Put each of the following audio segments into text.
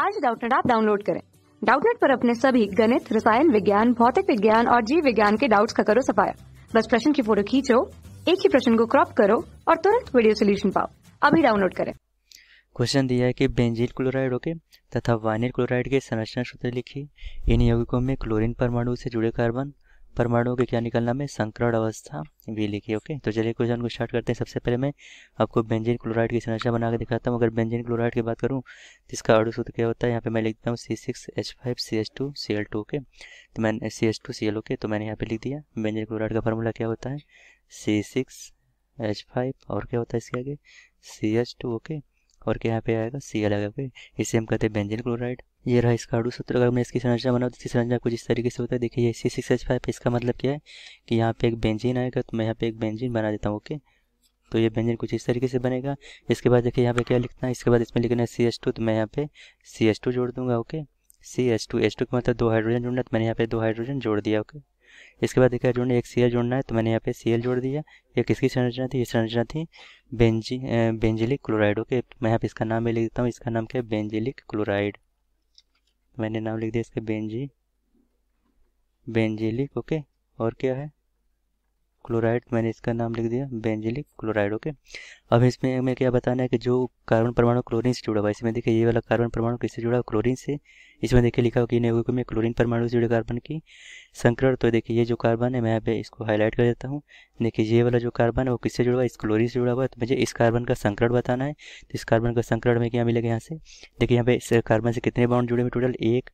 आज डाउटनेट आप डाउनलोड करें डाउटनेट पर अपने सभी गणित रसायन विज्ञान भौतिक विज्ञान और जीव विज्ञान के डाउट्स का करो सफाया बस प्रश्न की फोटो खींचो एक ही प्रश्न को क्रॉप करो और तुरंत वीडियो सोल्यूशन पाओ अभी डाउनलोड करें क्वेश्चन दिया है कि बेंजील क्लोराइड ओके तथा वाइनिल क्लोराइड के संरचना सूत्र लिखी इन यौगिकों में क्लोरीन परमाणु से जुड़े कार्बन परमाणुओं के क्या निकलना में संक्रण अवस्था भी लिखी ओके तो चलिए क्वेश्चन को स्टार्ट करते हैं सबसे पहले मैं आपको बेंजिन क्लोराइड की संरचना बनाकर दिखाता हूँ अगर बेंजीन क्लोराइड की बात करूँ तो इसका अड़ू सूत्र क्या होता है यहाँ पे मैं लिखता हूँ C six H five C H two C L two okay तो मैंने C H two C L okay तो मैंने यहाँ पे लिख दिया बेंजिन क्लोराइड का फार्मूला क्या होता है सी सिक्स एच फाइव और क्या होता है इसके आगे सी एच टू ओके और क्या यहाँ पे आएगा सी एल आगे ओके इसे हम कहते हैं बेंजिन क्लोराइड ये रहा इसका हाडू सूत्र अगर मैं इसकी संरचना बनाऊँ तो इसकी संरचना कुछ इस तरीके से होता है देखिए सी सिक्स एच फाइव इसका मतलब क्या है कि यहाँ पे एक बेंजिन आएगा तो मैं यहाँ पे एक बेंजिन बना देता हूँ ओके तो ये बेंजिन कुछ इस तरीके से बनेगा इसके बाद देखिए यहाँ पे क्या लिखना है इसके बाद इसमें लिखना है सी एस टू तो मैं यहाँ पे सी एस टू जोड़ दूंगा okay C S two S two का मतलब दो हाइड्रोजन जोड़ना है तो मैंने यहाँ पे दो हाइड्रोजन जोड़ दिया ओके इसके बाद देखिए जोड़ना एक सी एल जोड़ना है तो मैंने यहाँ पे सी एल जोड़ दिया ये किसकी संरचना थी ये संरचना थी बेंजी बेंजिलिक क्लोराइड ओके मैं यहाँ पे इसका नाम भी लिख देता हूँ इसका नाम क्या है बेंजिलिक क्लोराइड मैंने नाम लिख दिया इसका बेंजी बेंजेलिक ओके और क्या है क्लोराइड मैंने इसका नाम लिख दिया बेंजिलिक क्लोराइड ओके अब इसमें हमें क्या बताना है कि जो कार्बन परमाणु क्लोरीन से जुड़ा हुआ है इसमें देखिए ये वाला कार्बन परमाणु किससे जुड़ा हुआ क्लोरीन से इसमें देखिए लिखा हुआ कि नेगो में क्लोरीन परमाणु से जुड़े कार्बन की संकरण तो देखिए ये जो कार्बन है मैं यहाँ पे इसको हाईलाइट कर देता हूँ देखिए ये वाला जो कार्बन है वो किससे जुड़ा हुआ इस क्लोरीन से जुड़ा हुआ है तो मुझे इस कार्बन का संकरण बताना है तो इस कार्बन का संकरण में क्या मिलेगा यहाँ से देखिए यहाँ पे इस कार्बन से कितने बाउंड जुड़े हुए टोटल एक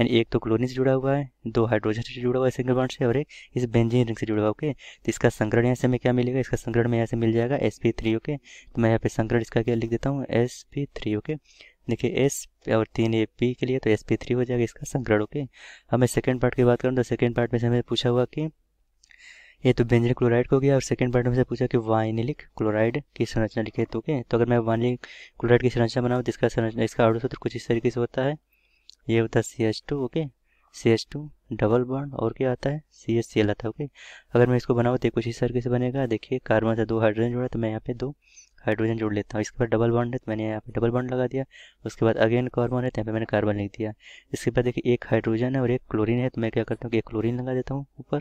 यानी एक तो क्लोरीन से जुड़ा हुआ है दो हाइड्रोजन से जुड़ा हुआ है सिंगल बॉन्ड से और एक इस बेंजीन रिंग से जुड़ा हुआ ओके तो इसका संग्रहण यहाँ से हमें क्या मिलेगा इसका संग्रहण में यहाँ से मिल जाएगा एस पी थ्री ओके तो मैं यहाँ पे संग्रहण इसका क्या लिख देता हूँ एस पी थ्री ओके देखिए एस और तीन ए पी के लिए तो एस पी थ्री हो जाएगा इसका संग्रहण ओके अब मैं सेकेंड पार्ट की बात करूँ तो सेकेंड पार्ट में से हमें पूछा हुआ कि ये तो बेंजिन क्लोराइड को गया और सेकंड पार्ट में से पूछा कि वाइनिलिक क्लोराइड की संरचना लिखे तो ओके तो अगर मैं वाइनिलिक क्लोराइड की संरचना बनाऊँ तो इसका संरचना इसका आड़ो सूत्र कुछ इस तरीके से होता है ये होता है C H two okay C H two double bond और क्या आता है सी एच सी एल आता है ओके अगर मैं इसको बनाऊँ तो कुछ इस तरीके से बनेगा देखिए कार्बन से दो हाइड्रोजन जोड़ा तो मैं यहाँ पे दो हाइड्रोजन जोड़ लेता हूँ इसके बाद डबल बॉन्ड है तो मैंने यहाँ पे डबल बॉन्ड लगा दिया उसके बाद अगेन कार्बन है तो यहाँ पे मैंने कार्बन लिख दिया इसके बाद देखिए एक हाइड्रोजन है और एक क्लोरीन है तो मैं क्या करता हूँ कि एक क्लोरीन लगा देता हूँ ऊपर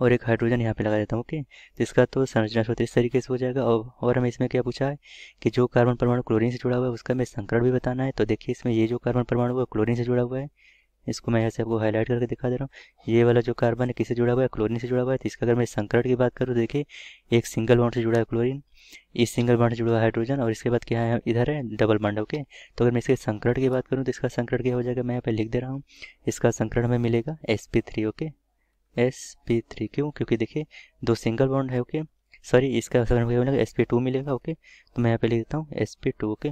और एक हाइड्रोजन यहाँ पे लगा देता हूँ ओके तो इसका तो संरचना सूत्र इस तरीके से हो जाएगा और और हमें इसमें क्या पूछा है कि जो कार्बन परमाणु क्लोरीन से जुड़ा हुआ है उसका हमें संकरण भी बताना है तो देखिए इसमें ये जो कार्बन परमाणु है क्लोरीन से जुड़ा हुआ है इसको मैं यहाँ से आपको हाईलाइट करके दिखा दे रहा हूँ ये वाला जो कार्बन है किससे जुड़ा हुआ है क्लोरीन से जुड़ा हुआ है तो इसका अगर मैं संकरण की बात करूँ तो देखिए एक सिंगल बॉन्ड से जुड़ा है क्लोरीन इस सिंगल बॉन्ड से जुड़ा हुआ हाइड्रोजन और इसके बाद क्या है इधर है डबल बॉन्ड ओके तो अगर मैं इसके संकरण की बात करूँ तो इसका संकरण क्या हो जाएगा मैं यहाँ पर लिख दे रहा हूँ इसका संकरण हमें मिलेगा S okay S P three क्यों क्योंकि देखिए दो सिंगल बॉन्ड है ओके सॉरी इसका आंसर मतलब मिलेगा एस पी टू मिलेगा ओके तो मैं यहाँ पे लिख देता हूँ एस पी टू ओके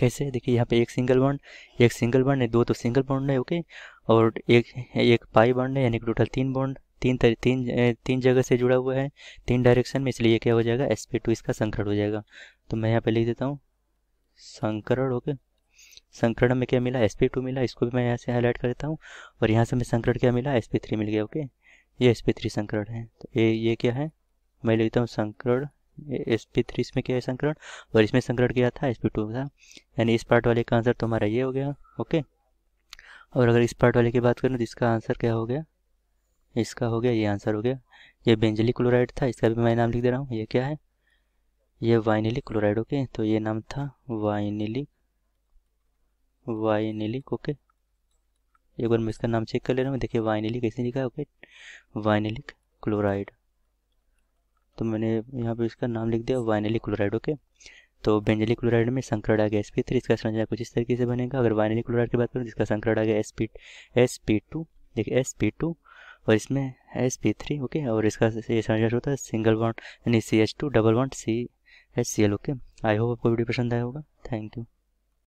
कैसे देखिए यहाँ पे एक सिंगल बॉन्ड एक सिंगल बॉन्ड है दो तो सिंगल बॉन्ड है ओके और एक एक पाई बॉन्ड है यानी कि टोटल तीन बॉन्ड तीन तीन तीन जगह से जुड़ा हुआ है तीन डायरेक्शन में इसलिए क्या हो जाएगा एस पी टू इसका संकरण हो जाएगा तो मैं यहाँ पे लिख देता हूँ संकरण ओके संकरण में क्या मिला एस पी टू मिला इसको भी मैं यहाँ से हाईलाइट कर देता हूँ और यहाँ से मैं संकरण क्या मिला एस पी थ्री मिल गया ओके ये एस पी थ्री संकरण है तो ये ये क्या है मैं लिखता हूँ संकरण एस पी थ्री इसमें क्या है संकरण और इसमें संकरण क्या था एस पी टू था यानी इस पार्ट वाले का आंसर तो हमारा ये हो गया ओके और अगर इस पार्ट वाले की बात करें तो इसका आंसर क्या हो गया इसका हो गया ये आंसर हो गया ये बेंजली क्लोराइड था इसका भी मैं नाम लिख दे रहा हूँ ये क्या है ये वाइनिली क्लोराइड ओके तो ये नाम था वाइनिली वाई ओके एक बार मैं इसका नाम चेक कर ले रहा हूँ देखिए वाइनिलिक कैसे लिखा है ओके वाइनिलिक क्लोराइड तो मैंने यहाँ पे इसका नाम लिख दिया वाइनिलिक क्लोराइड ओके तो बेंजेलिक क्लोराइड में संक्रडा गया एस पी थ्री इसका संरचना कुछ इस तरीके से बनेगा अगर वाइनिलिक क्लोराइड की बात करूँ जिसका तो संक्रड़ आ गया S P S P two देखिए एस पी टू और इसमें एस पी थ्री ओके और इसका संरचना होता है सिंगल वॉन्ट यानी C H two double bond C H C L okay I hope आपको वीडियो पसंद आया होगा थैंक यू